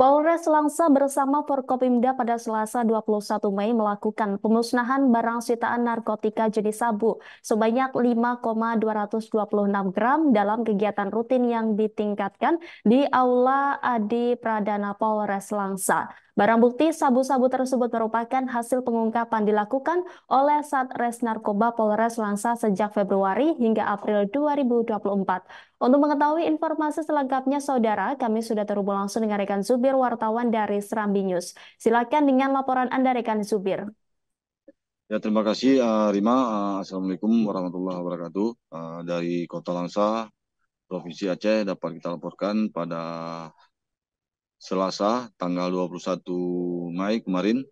Polres Langsa bersama Forkopimda pada Selasa 21 Mei melakukan pemusnahan barang sitaan narkotika jenis sabu sebanyak 5,226 gram dalam kegiatan rutin yang ditingkatkan di Aula Adi Pradana Polres Langsa. Barang bukti sabu-sabu tersebut merupakan hasil pengungkapan dilakukan oleh Satres Narkoba Polres Langsa sejak Februari hingga April 2024. Untuk mengetahui informasi selengkapnya, Saudara, kami sudah terhubung langsung dengan rekan Zubir wartawan dari Serambi News. Silakan dengan laporan Anda rekan Zubir. Ya terima kasih uh, Rima. Uh, Assalamualaikum warahmatullahi wabarakatuh. Uh, dari Kota Langsa, Provinsi Aceh dapat kita laporkan pada Selasa tanggal 21 Mei kemarin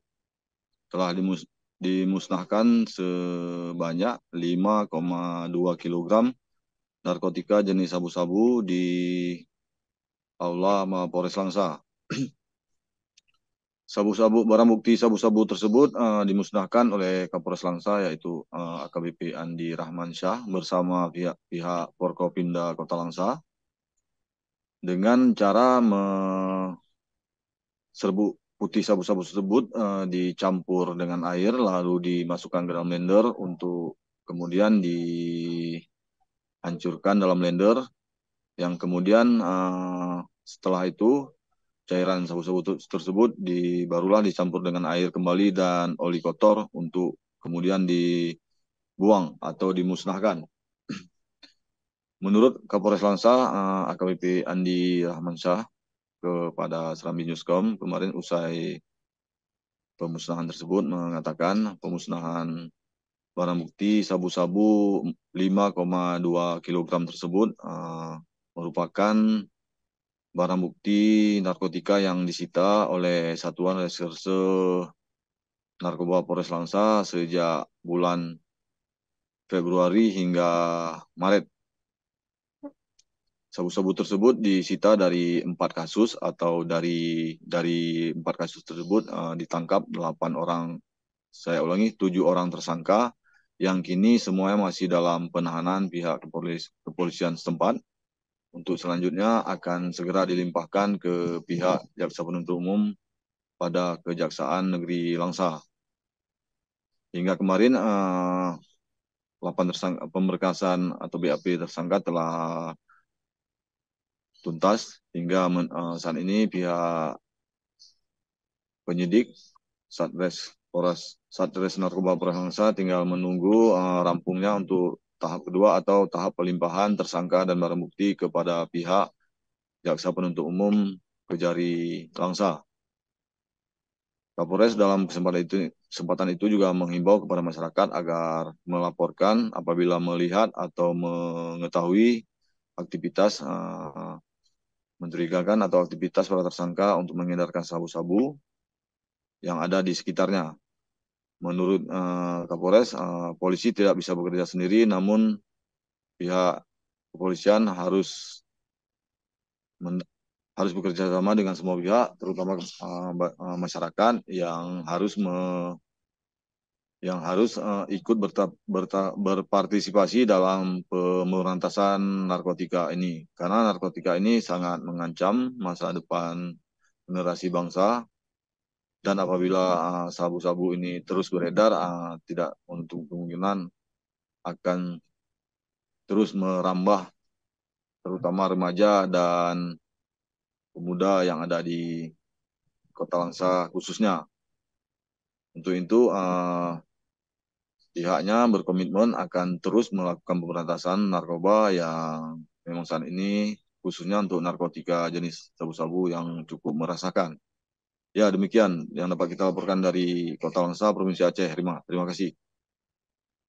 telah dimus dimusnahkan sebanyak 5,2 kg narkotika jenis sabu-sabu di Aula Mapores Langsa. Sabu-sabu barang bukti sabu-sabu tersebut uh, dimusnahkan oleh Kapolres Langsa yaitu uh, eh, AKBP Andi Rahman Syah bersama pihak pihak Porkopimda Kota Langsa dengan cara me serbu putih sabu-sabu tersebut uh, dicampur dengan air lalu dimasukkan ke dalam blender untuk kemudian dihancurkan dalam blender yang kemudian uh, setelah itu cairan sabu-sabu tersebut di, barulah dicampur dengan air kembali dan oli kotor untuk kemudian dibuang atau dimusnahkan. Menurut Kapolres Langsa, eh, AKBP Andi Rahmansyah, kepada Serambi Newscom kemarin usai pemusnahan tersebut mengatakan pemusnahan barang bukti sabu-sabu 5,2 kg tersebut uh, merupakan barang bukti narkotika yang disita oleh Satuan Reserse Narkoba Polres Langsa sejak bulan Februari hingga Maret sabu-sabu tersebut disita dari empat kasus atau dari dari empat kasus tersebut uh, ditangkap delapan orang saya ulangi tujuh orang tersangka yang kini semuanya masih dalam penahanan pihak kepolis, kepolisian setempat untuk selanjutnya akan segera dilimpahkan ke pihak jaksa penuntut umum pada kejaksaan negeri Langsa hingga kemarin uh, eh, 8 tersangka, pemberkasan atau BAP tersangka telah tuntas hingga men, uh, saat ini pihak penyidik Satres Polres Satres Narkoba Prasangsa tinggal menunggu uh, rampungnya untuk tahap kedua atau tahap pelimpahan tersangka dan barang bukti kepada pihak jaksa penuntut umum Kejari Langsa. Kapolres dalam kesempatan itu, kesempatan itu juga menghimbau kepada masyarakat agar melaporkan apabila melihat atau mengetahui aktivitas uh, mencurigakan atau aktivitas para tersangka untuk mengedarkan sabu-sabu yang ada di sekitarnya. Menurut uh, Kapolres, uh, polisi tidak bisa bekerja sendiri, namun pihak kepolisian harus harus bekerja sama dengan semua pihak, terutama uh, masyarakat yang harus yang harus uh, ikut berta, berta, berpartisipasi dalam pemberantasan narkotika ini karena narkotika ini sangat mengancam masa depan generasi bangsa dan apabila eh, sabu-sabu uh, ini terus beredar uh, tidak untuk kemungkinan akan terus merambah terutama remaja dan pemuda yang ada di Kota Langsa khususnya untuk itu uh, pihaknya berkomitmen akan terus melakukan pemberantasan narkoba yang memang saat ini khususnya untuk narkotika jenis sabu-sabu yang cukup merasakan. Ya demikian yang dapat kita laporkan dari Kota Langsa, Provinsi Aceh. Terima terima kasih.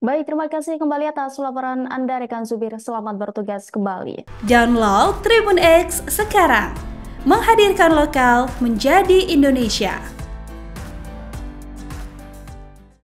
Baik, terima kasih kembali atas laporan Anda, rekan Subir. Selamat bertugas kembali. Download Tribun X sekarang. Menghadirkan lokal menjadi Indonesia.